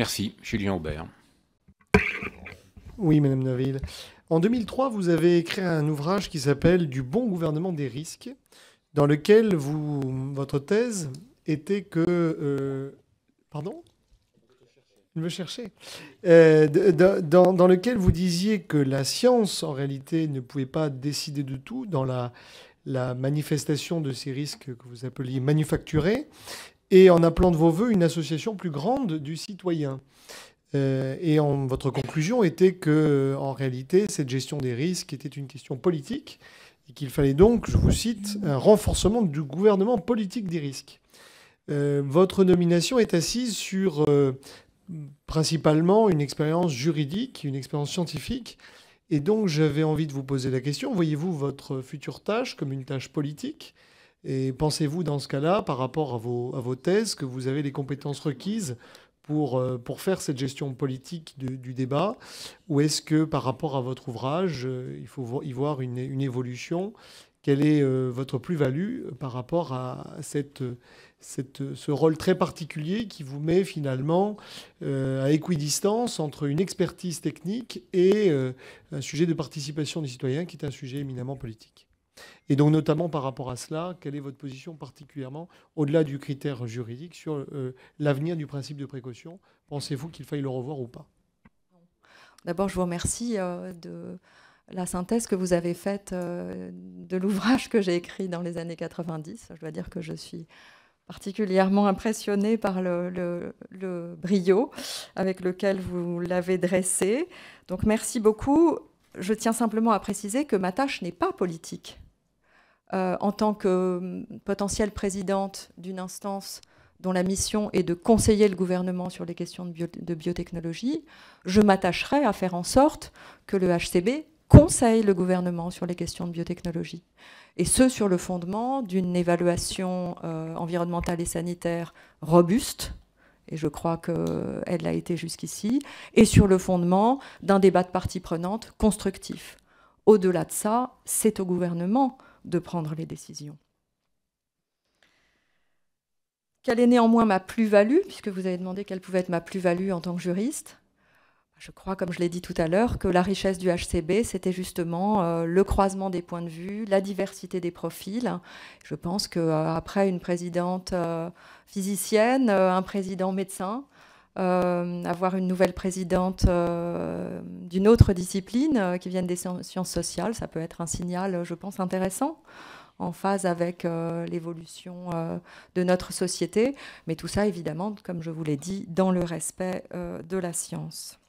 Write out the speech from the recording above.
Merci, Julien Aubert. Oui, Madame Neville. En 2003, vous avez écrit un ouvrage qui s'appelle Du bon gouvernement des risques, dans lequel vous, votre thèse était que... Euh, pardon pardon me chercher, euh, dans, lequel vous disiez que la science, en réalité, ne pouvait pas décider de tout dans la, la manifestation de ces risques que vous appeliez manufacturés, et en appelant de vos voeux une association plus grande du citoyen. Euh, et votre conclusion était que, euh, en réalité, cette gestion des risques était une question politique et qu'il fallait donc, je vous cite, un renforcement du gouvernement politique des risques. Euh, votre nomination est assise sur principalement une expérience juridique, une expérience scientifique. Et donc, j'avais envie de vous poser la question, voyez-vous votre future tâche comme une tâche politique et pensez-vous dans ce cas-là, par rapport à vos, thèses, que vous avez les compétences requises pour, euh, pour faire cette gestion politique du, débat Ou est-ce que par rapport à votre ouvrage, euh, il faut y voir une, évolution Quelle est euh, votre plus-value par rapport à cette, ce rôle très particulier qui vous met finalement à équidistance entre une expertise technique et un sujet de participation des citoyens qui est un sujet éminemment politique et donc notamment par rapport à cela, quelle est votre position particulièrement au-delà du critère juridique sur euh, l'avenir du principe de précaution Pensez-vous qu'il faille le revoir ou pas D'abord, je vous remercie euh, de la synthèse que vous avez faite euh, de l'ouvrage que j'ai écrit dans les années 90. Je dois dire que je suis particulièrement impressionnée par le, le brio avec lequel vous l'avez dressé. Donc merci beaucoup. Je tiens simplement à préciser que ma tâche n'est pas politique. Euh, en tant que hum, potentielle présidente d'une instance dont la mission est de conseiller le gouvernement sur les questions de, biotechnologie, je m'attacherai à faire en sorte que le HCB conseille le gouvernement sur les questions de biotechnologie. Et ce, sur le fondement d'une évaluation euh, environnementale et sanitaire robuste, et je crois qu'elle l'a été jusqu'ici, et sur le fondement d'un débat de parties prenantes constructif. Au-delà de ça, c'est au gouvernement de prendre les décisions. Quelle est néanmoins ma plus-value, puisque vous avez demandé quelle pouvait être ma plus-value en tant que juriste Je crois, comme je l'ai dit tout à l'heure, que la richesse du HCB, c'était justement euh, le croisement des points de vue, la diversité des profils. Je pense qu'après euh, une présidente euh, physicienne, un président médecin, euh, avoir une nouvelle présidente euh, d'une autre discipline euh, qui vienne des sciences sociales, ça peut être un signal, je pense, intéressant en phase avec l'évolution de notre société, mais tout ça évidemment, comme je vous l'ai dit, dans le respect de la science.